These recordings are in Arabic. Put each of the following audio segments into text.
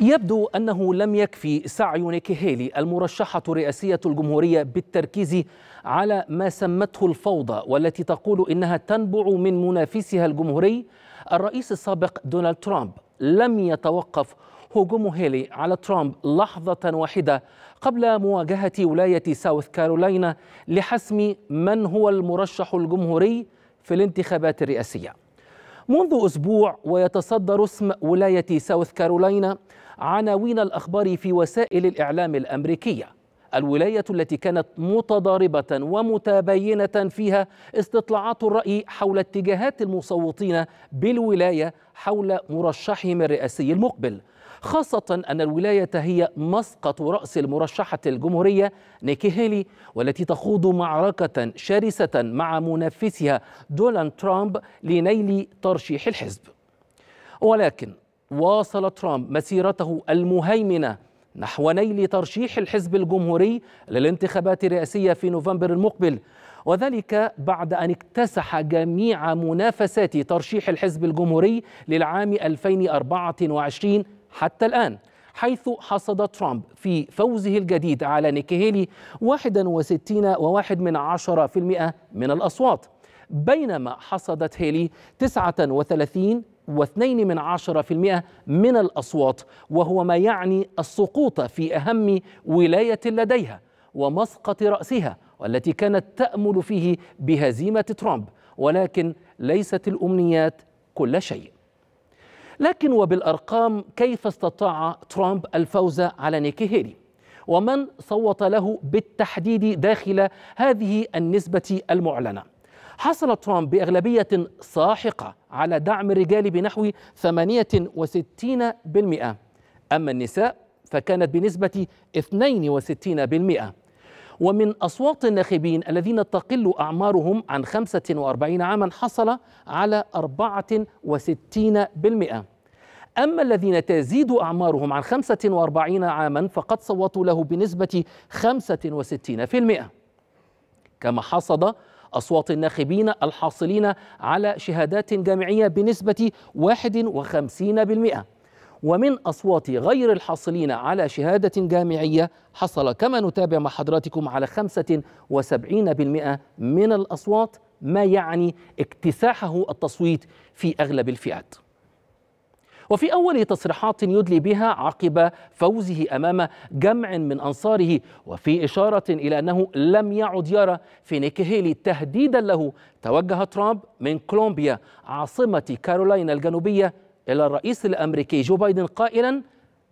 يبدو أنه لم يكفي سعي نيكي المرشحة رئاسية الجمهورية بالتركيز على ما سمته الفوضى والتي تقول إنها تنبع من منافسها الجمهوري الرئيس السابق دونالد ترامب لم يتوقف هجوم هيلي على ترامب لحظة واحدة قبل مواجهة ولاية ساوث كارولاينا لحسم من هو المرشح الجمهوري في الانتخابات الرئاسية منذ أسبوع ويتصدر اسم ولاية ساوث كارولاينا عناوين الأخبار في وسائل الإعلام الأمريكية الولاية التي كانت متضاربة ومتباينة فيها استطلاعات الرأي حول اتجاهات المصوتين بالولاية حول مرشحهم الرئاسي المقبل خاصة أن الولاية هي مسقط رأس المرشحة الجمهورية نيكي هيلي والتي تخوض معركة شرسة مع منافسها دونالد ترامب لنيل ترشيح الحزب ولكن واصل ترامب مسيرته المهيمنه نحو نيل ترشيح الحزب الجمهوري للانتخابات الرئاسيه في نوفمبر المقبل وذلك بعد أن اكتسح جميع منافسات ترشيح الحزب الجمهوري للعام 2024 حتى الآن حيث حصد ترامب في فوزه الجديد على نيكي هيلي 61.1 من من الأصوات بينما حصدت هيلي 39 واثنين من عشرة في المئة من الأصوات وهو ما يعني السقوط في أهم ولاية لديها ومسقط رأسها والتي كانت تأمل فيه بهزيمة ترامب ولكن ليست الأمنيات كل شيء لكن وبالأرقام كيف استطاع ترامب الفوز على نيكي هيلي ومن صوت له بالتحديد داخل هذه النسبة المعلنة حصل ترامب بأغلبية ساحقة على دعم الرجال بنحو 68% أما النساء فكانت بنسبة 62% ومن أصوات الناخبين الذين تقل أعمارهم عن 45 عاما حصل على 64% أما الذين تزيد أعمارهم عن 45 عاما فقد صوتوا له بنسبة 65% كما حصد أصوات الناخبين الحاصلين على شهادات جامعية بنسبة 51% ومن أصوات غير الحاصلين على شهادة جامعية حصل كما نتابع مع حضراتكم على 75% من الأصوات ما يعني اكتساحه التصويت في أغلب الفئات وفي أول تصريحات يدلي بها عقب فوزه أمام جمع من أنصاره وفي إشارة إلى أنه لم يعد يرى في نيكي تهديدا له توجه ترامب من كولومبيا عاصمة كارولاينا الجنوبية إلى الرئيس الأمريكي جو بايدن قائلا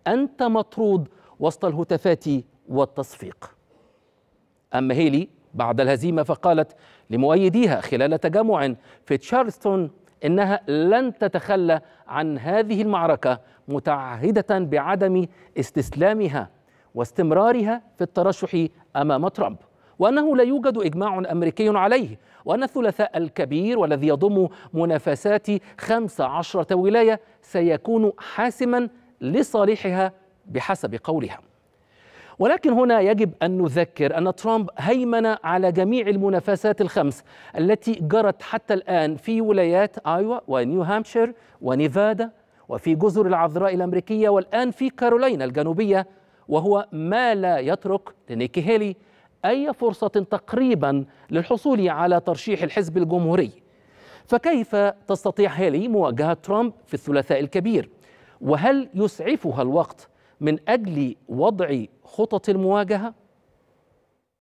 أنت مطرود وسط الهتافات والتصفيق أما هيلي بعد الهزيمة فقالت لمؤيديها خلال تجمع في تشارلستون انها لن تتخلى عن هذه المعركه متعهده بعدم استسلامها واستمرارها في الترشح امام ترامب وانه لا يوجد اجماع امريكي عليه وان الثلاثاء الكبير والذي يضم منافسات 15 ولايه سيكون حاسما لصالحها بحسب قولها ولكن هنا يجب أن نذكر أن ترامب هيمن على جميع المنافسات الخمس التي جرت حتى الآن في ولايات آيوا ونيو هامشير ونيفادا وفي جزر العذراء الأمريكية والآن في كارولينا الجنوبية وهو ما لا يترك لنيكي هيلي أي فرصة تقريبا للحصول على ترشيح الحزب الجمهوري فكيف تستطيع هيلي مواجهة ترامب في الثلاثاء الكبير؟ وهل يسعفها الوقت من اجل وضع خطط المواجهه